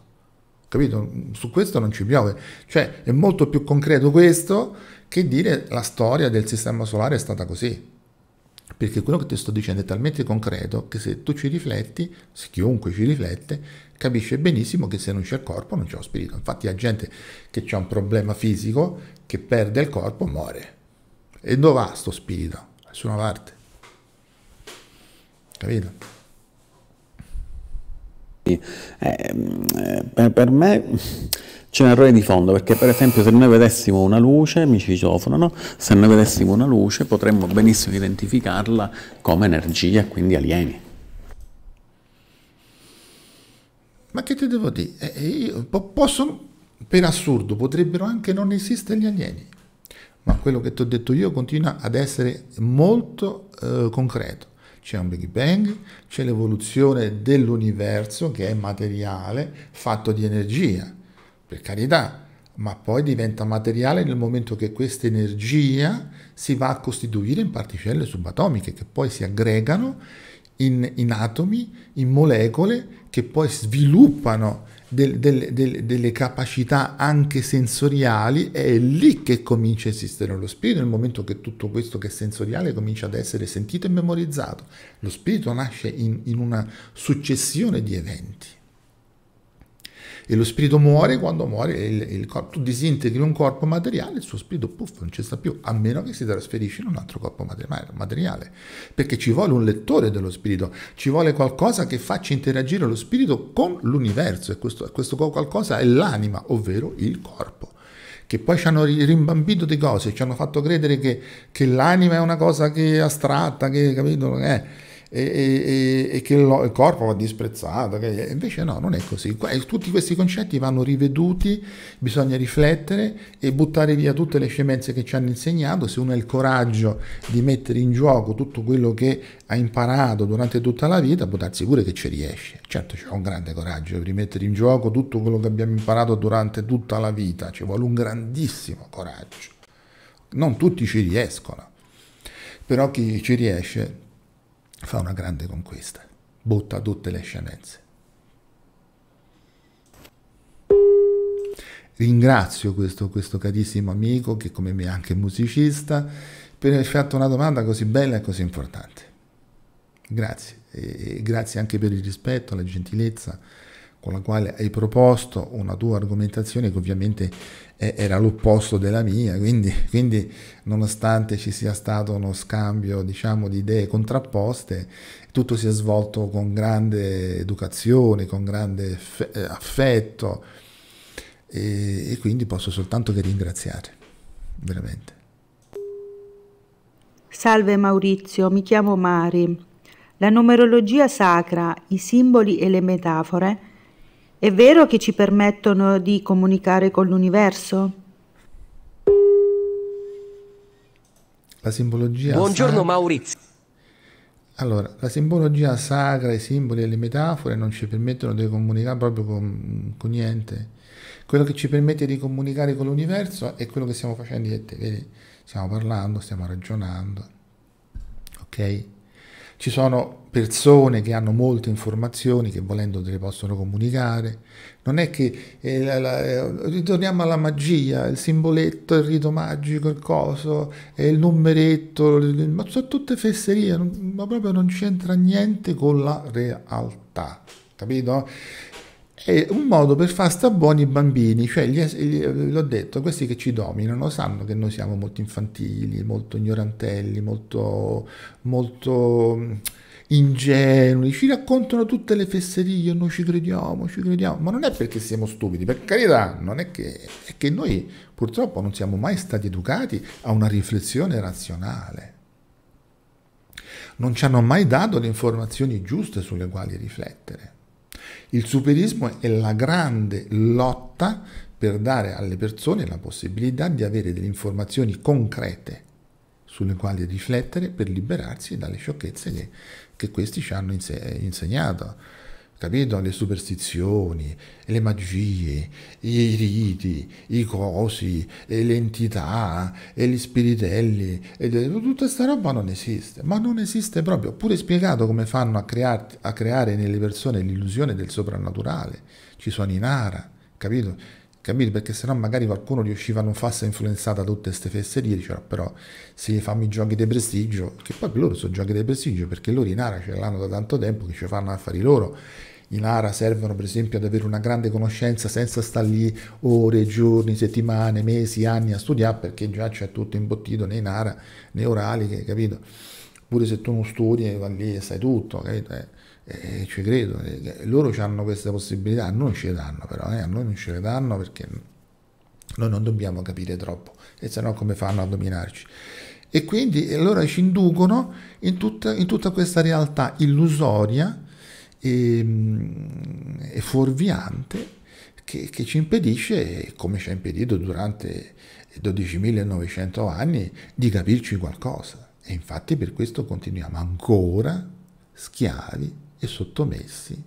capito? Su questo non ci piove, cioè è molto più concreto questo che dire la storia del sistema solare è stata così, perché quello che ti sto dicendo è talmente concreto che se tu ci rifletti, se chiunque ci riflette, capisce benissimo che se non c'è il corpo non c'è lo spirito, infatti la gente che ha un problema fisico, che perde il corpo, muore. E dove va sto spirito? A nessuna parte. Capito? Eh,
mm, per me c'è un errore di fondo perché per esempio se noi vedessimo una luce, mi citofonano, se noi vedessimo una luce potremmo benissimo identificarla come energia, quindi alieni.
Ma che ti devo dire? Eh, eh io, posso, per assurdo, potrebbero anche non esistere gli alieni, ma quello che ti ho detto io continua ad essere molto eh, concreto. C'è un Big Bang, c'è l'evoluzione dell'universo che è materiale, fatto di energia, per carità, ma poi diventa materiale nel momento che questa energia si va a costituire in particelle subatomiche che poi si aggregano in, in atomi, in molecole che poi sviluppano del, del, del, delle capacità anche sensoriali, è lì che comincia a esistere lo spirito, nel momento che tutto questo che è sensoriale comincia ad essere sentito e memorizzato. Lo spirito nasce in, in una successione di eventi e lo spirito muore quando muore il, il corpo. Tu disintegri un corpo materiale, il suo spirito puff, non ci sta più, a meno che si trasferisce in un altro corpo materiale. Perché ci vuole un lettore dello spirito, ci vuole qualcosa che faccia interagire lo spirito con l'universo e questo, questo qualcosa è l'anima, ovvero il corpo che poi ci hanno rimbambito di cose, ci hanno fatto credere che, che l'anima è una cosa che è astratta, che capito? Eh e, e, e che lo, il corpo va disprezzato, che, invece no, non è così. Eh, tutti questi concetti vanno riveduti, bisogna riflettere e buttare via tutte le scemenze che ci hanno insegnato, se uno ha il coraggio di mettere in gioco tutto quello che ha imparato durante tutta la vita, può darsi pure che ci riesce. Certo c'è un grande coraggio di rimettere in gioco tutto quello che abbiamo imparato durante tutta la vita, ci vuole un grandissimo coraggio. Non tutti ci riescono, però chi ci riesce fa una grande conquista, butta tutte le scemenze. Ringrazio questo, questo carissimo amico che come me è anche musicista per aver fatto una domanda così bella e così importante. Grazie, e grazie anche per il rispetto, la gentilezza con la quale hai proposto una tua argomentazione che ovviamente era l'opposto della mia, quindi, quindi, nonostante ci sia stato uno scambio diciamo, di idee contrapposte, tutto si è svolto con grande educazione, con grande eh, affetto e, e quindi posso soltanto che ringraziare, veramente.
Salve Maurizio, mi chiamo Mari. La numerologia sacra, i simboli e le metafore è vero che ci permettono di comunicare con l'universo?
La simbologia. Buongiorno sa- Maurizio. Allora, la simbologia sacra, i simboli e le metafore non ci permettono di comunicare proprio con, con niente. Quello che ci permette di comunicare con l'universo è quello che stiamo facendo io Vedi, stiamo parlando, stiamo ragionando. Ok? Ci sono persone che hanno molte informazioni che volendo te le possono comunicare. Non è che eh, la, la, eh, ritorniamo alla magia, il simboletto, il rito magico, il coso, eh, il numeretto, il, ma sono tutte fesserie, non, ma proprio non c'entra niente con la realtà, capito? È un modo per far sta buoni i bambini, cioè eh, l'ho detto, questi che ci dominano sanno che noi siamo molto infantili, molto ignorantelli, molto, molto ingenui, ci raccontano tutte le fesserie, noi ci crediamo, ci crediamo, ma non è perché siamo stupidi, per carità, non è che, è che noi purtroppo non siamo mai stati educati a una riflessione razionale. Non ci hanno mai dato le informazioni giuste sulle quali riflettere. Il superismo è la grande lotta per dare alle persone la possibilità di avere delle informazioni concrete sulle quali riflettere per liberarsi dalle sciocchezze che che questi ci hanno eh, insegnato, capito? Le superstizioni, le magie, i riti, i cosi, le entità, eh, gli spiritelli, tutta questa roba non esiste, ma non esiste proprio. Pure spiegato come fanno a, crear, a creare nelle persone l'illusione del soprannaturale. Ci sono i Nara, capito? capito? Perché sennò magari qualcuno riusciva a non farsi influenzare da tutte queste fesserie, diceva però se gli fanno i giochi di prestigio, che poi loro sono giochi di prestigio perché loro in Ara ce l'hanno da tanto tempo che ci fanno affari loro. In Ara servono per esempio ad avere una grande conoscenza senza star lì ore, giorni, settimane, mesi, anni a studiare perché già c'è tutto imbottito né in Ara né orali, capito? Pure se tu non studi eh, vai lì e sai tutto, capito? Eh eh, ci credo, eh, loro hanno questa possibilità, a noi ce le danno però, eh, a noi non ce le danno perché noi non dobbiamo capire troppo, e se no come fanno a dominarci? E quindi allora ci inducono in tutta, in tutta questa realtà illusoria e, ehm, e fuorviante che, che, ci impedisce, come ci ha impedito durante 12.900 anni, di capirci qualcosa. E infatti per questo continuiamo ancora schiavi e sottomessi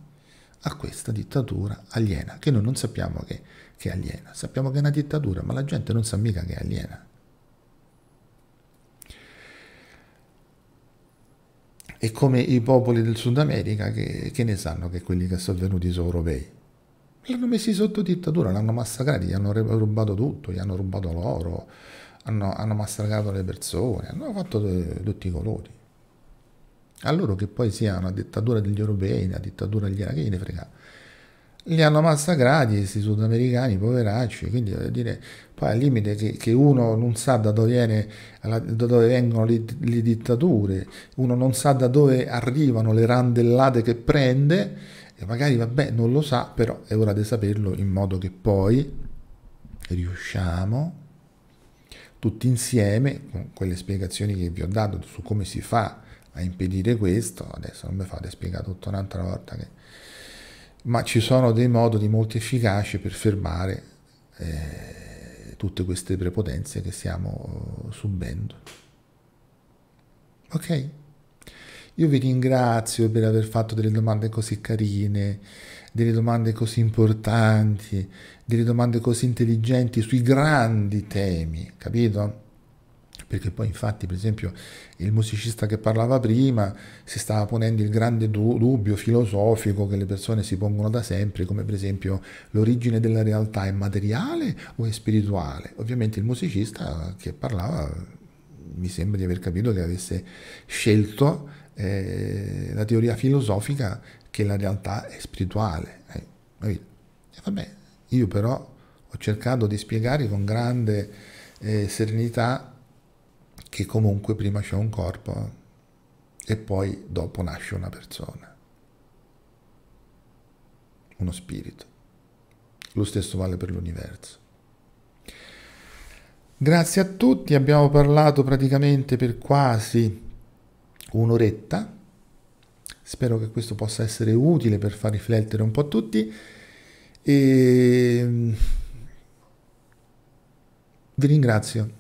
a questa dittatura aliena, che noi non sappiamo che, che è aliena, sappiamo che è una dittatura, ma la gente non sa mica che è aliena. È come i popoli del Sud America che, che ne sanno che quelli che sono venuti sono europei. L'hanno messi sotto dittatura, l'hanno massacrati, gli hanno rubato tutto, gli hanno rubato l'oro, hanno, hanno massacrato le persone, hanno fatto tutti i colori. A loro che poi sia una dittatura degli europei, una dittatura degli iracheni, ne frega. Li hanno massacrati questi sudamericani, poveracci, quindi voglio dire, poi al limite che, che uno non sa da dove, viene, da dove vengono le, le dittature, uno non sa da dove arrivano le randellate che prende, e magari vabbè non lo sa, però è ora di saperlo in modo che poi riusciamo tutti insieme, con quelle spiegazioni che vi ho dato su come si fa a impedire questo, adesso non mi fate spiegare tutto un'altra volta che... Ma ci sono dei modi molto efficaci per fermare eh, tutte queste prepotenze che stiamo eh, subendo. Ok? Io vi ringrazio per aver fatto delle domande così carine, delle domande così importanti, delle domande così intelligenti sui grandi temi, capito? perché poi infatti per esempio il musicista che parlava prima si stava ponendo il grande dubbio filosofico che le persone si pongono da sempre, come per esempio l'origine della realtà è materiale o è spirituale? Ovviamente il musicista che parlava mi sembra di aver capito che avesse scelto eh, la teoria filosofica che la realtà è spirituale. Eh, vabbè, io però ho cercato di spiegare con grande eh, serenità che comunque prima c'è un corpo e poi dopo nasce una persona, uno spirito. Lo stesso vale per l'universo. Grazie a tutti, abbiamo parlato praticamente per quasi un'oretta. Spero che questo possa essere utile per far riflettere un po' tutti. E mm, vi ringrazio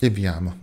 e vi amo.